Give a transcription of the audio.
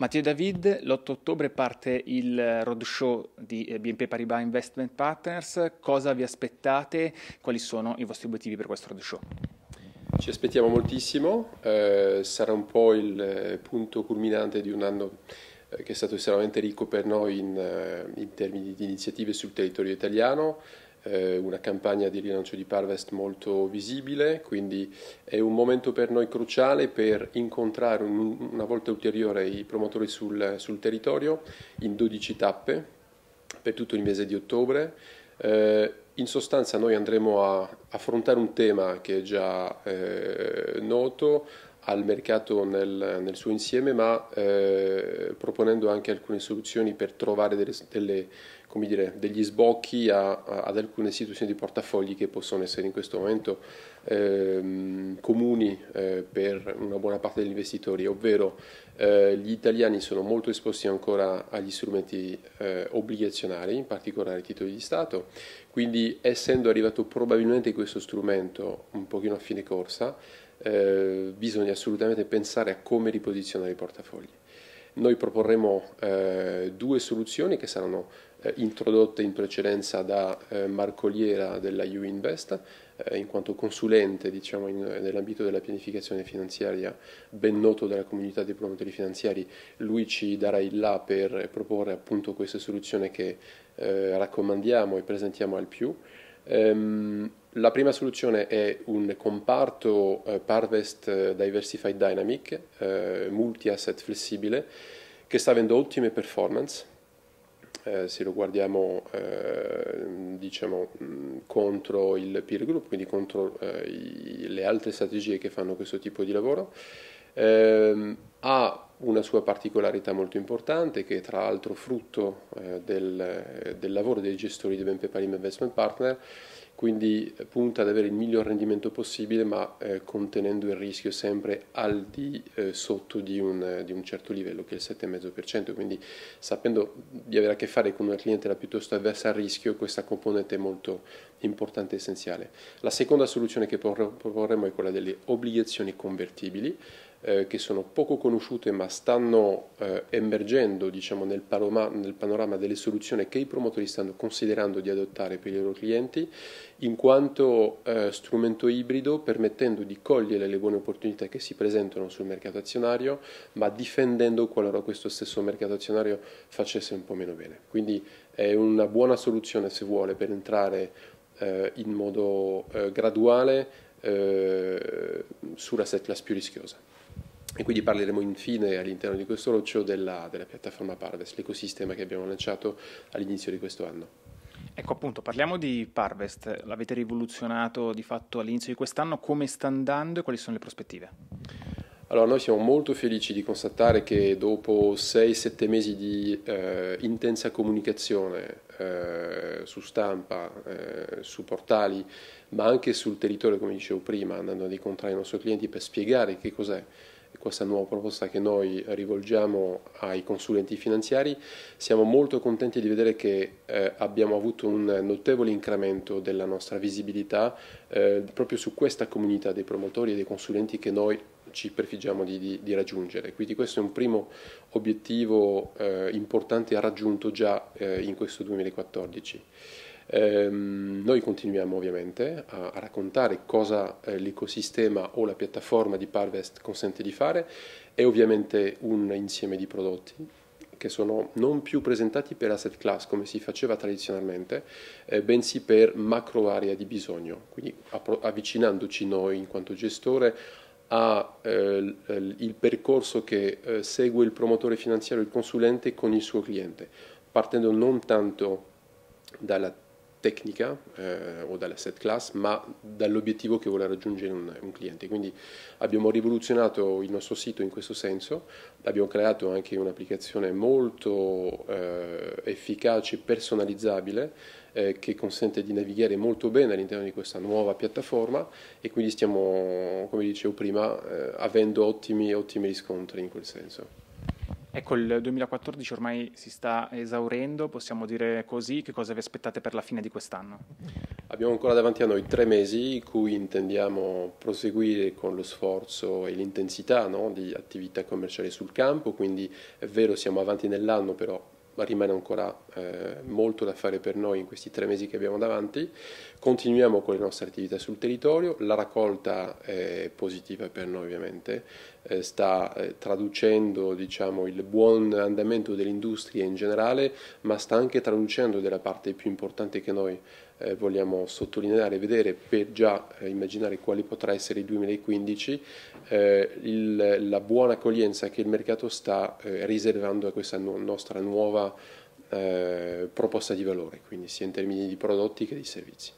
Matteo David, l'8 ottobre parte il eh, roadshow di eh, BNP Paribas Investment Partners. Cosa vi aspettate? Quali sono i vostri obiettivi per questo roadshow? Ci aspettiamo moltissimo, eh, sarà un po' il eh, punto culminante di un anno che è stato estremamente ricco per noi in, in termini di iniziative sul territorio italiano. Eh, una campagna di rilancio di Parvest molto visibile, quindi è un momento per noi cruciale per incontrare un, una volta ulteriore i promotori sul, sul, territorio in 12 tappe per tutto il mese di ottobre. Eh, in sostanza noi andremo a affrontare un tema che è già eh, noto, al mercato nel, nel suo insieme, ma eh, proponendo anche alcune soluzioni per trovare delle, delle, dire, degli sbocchi a, a, ad alcune situazioni di portafogli che possono essere in questo momento eh, comuni eh, per una buona parte degli investitori, ovvero eh, gli italiani sono molto esposti ancora agli strumenti eh, obbligazionari, in particolare i titoli di Stato, quindi essendo arrivato probabilmente questo strumento un pochino a fine corsa, eh, bisogna assolutamente pensare a come riposizionare i portafogli. Noi proporremo eh, due soluzioni che saranno eh, introdotte in precedenza da eh, Marco Liera della UInvest, eh, in quanto consulente diciamo, in, nell'ambito della pianificazione finanziaria ben noto della comunità dei promotori finanziari. Lui ci darà il là per proporre appunto questa soluzione che eh, raccomandiamo e presentiamo al più. Um, la prima soluzione è un comparto eh, Parvest eh, Diversified Dynamic, eh, multi-asset flessibile, che sta avendo ottime performance eh, se lo guardiamo eh, diciamo, mh, contro il peer group, quindi contro eh, i, le altre strategie che fanno questo tipo di lavoro, ehm, ha una sua particolarità molto importante che è tra l'altro frutto eh, del, del, lavoro dei gestori di BNP Paribas Investment Partner quindi eh, punta ad avere il miglior rendimento possibile ma eh, contenendo il rischio sempre al di eh, sotto di un, eh, di un, certo livello che è il 7,5%, quindi sapendo di avere a che fare con una clientela piuttosto avversa al rischio questa componente è molto importante e essenziale. La seconda soluzione che proporremo è quella delle obbligazioni convertibili, eh, che sono poco conosciute ma stanno eh, emergendo diciamo, nel, paloma, nel, panorama delle soluzioni che i promotori stanno considerando di adottare per i loro clienti in quanto eh, strumento ibrido permettendo di cogliere le buone opportunità che si presentano sul mercato azionario ma difendendo qualora questo stesso mercato azionario facesse un po' meno bene. Quindi è una buona soluzione se vuole per entrare eh, in modo eh, graduale eh, set class più rischiosa. E quindi parleremo infine all'interno di questo roccio della, della piattaforma Parvest, l'ecosistema che abbiamo lanciato all'inizio di questo anno. Ecco appunto, parliamo di Parvest, l'avete rivoluzionato di fatto all'inizio di quest'anno, come sta andando e quali sono le prospettive? Allora, noi siamo molto felici di constatare che dopo 6-7 mesi di eh, intensa comunicazione eh, su stampa, eh, su portali, ma anche sul territorio, come dicevo prima, andando ad incontrare i nostri clienti per spiegare che cos'è questa nuova proposta che noi rivolgiamo ai consulenti finanziari, siamo molto contenti di vedere che eh, abbiamo avuto un notevole incremento della nostra visibilità eh, proprio su questa comunità dei promotori e dei consulenti che noi ci prefiggiamo di, di, di raggiungere. Quindi questo è un primo obiettivo eh, importante raggiunto già eh, in questo 2014. Ehm, noi continuiamo ovviamente a, a raccontare cosa eh, l'ecosistema o la piattaforma di Parvest consente di fare, è ovviamente un insieme di prodotti che sono non più presentati per asset class come si faceva tradizionalmente, eh, bensì per macro area di bisogno, quindi avvicinandoci noi in quanto gestore al eh, percorso che eh, segue il promotore finanziario, il consulente con il suo cliente, partendo non tanto dalla tecnica eh, o dall'asset class, ma dall'obiettivo che vuole raggiungere un, un, cliente. Quindi abbiamo rivoluzionato il nostro sito in questo senso, abbiamo creato anche un'applicazione molto eh, efficace, personalizzabile, eh, che consente di navigare molto bene all'interno di questa nuova piattaforma e quindi stiamo, come dicevo prima, eh, avendo ottimi, ottimi riscontri in quel senso. Ecco, il 2014 ormai si sta esaurendo, possiamo dire così, che cosa vi aspettate per la fine di quest'anno? Abbiamo ancora davanti a noi tre mesi in cui intendiamo proseguire con lo sforzo e l'intensità no, di attività commerciali sul campo, quindi è vero siamo avanti nell'anno, però rimane ancora eh, molto da fare per noi in questi tre mesi che abbiamo davanti. Continuiamo con le nostre attività sul territorio, la raccolta è positiva per noi ovviamente, eh, sta eh, traducendo diciamo, il buon andamento dell'industria in generale, ma sta anche traducendo della parte più importante che noi eh, vogliamo sottolineare e vedere per già immaginare quale potrà essere il 2015, eh, il, la buona accoglienza che il mercato sta riservando a questa no, nostra nuova proposta di valore, quindi sia in termini di prodotti che di servizi.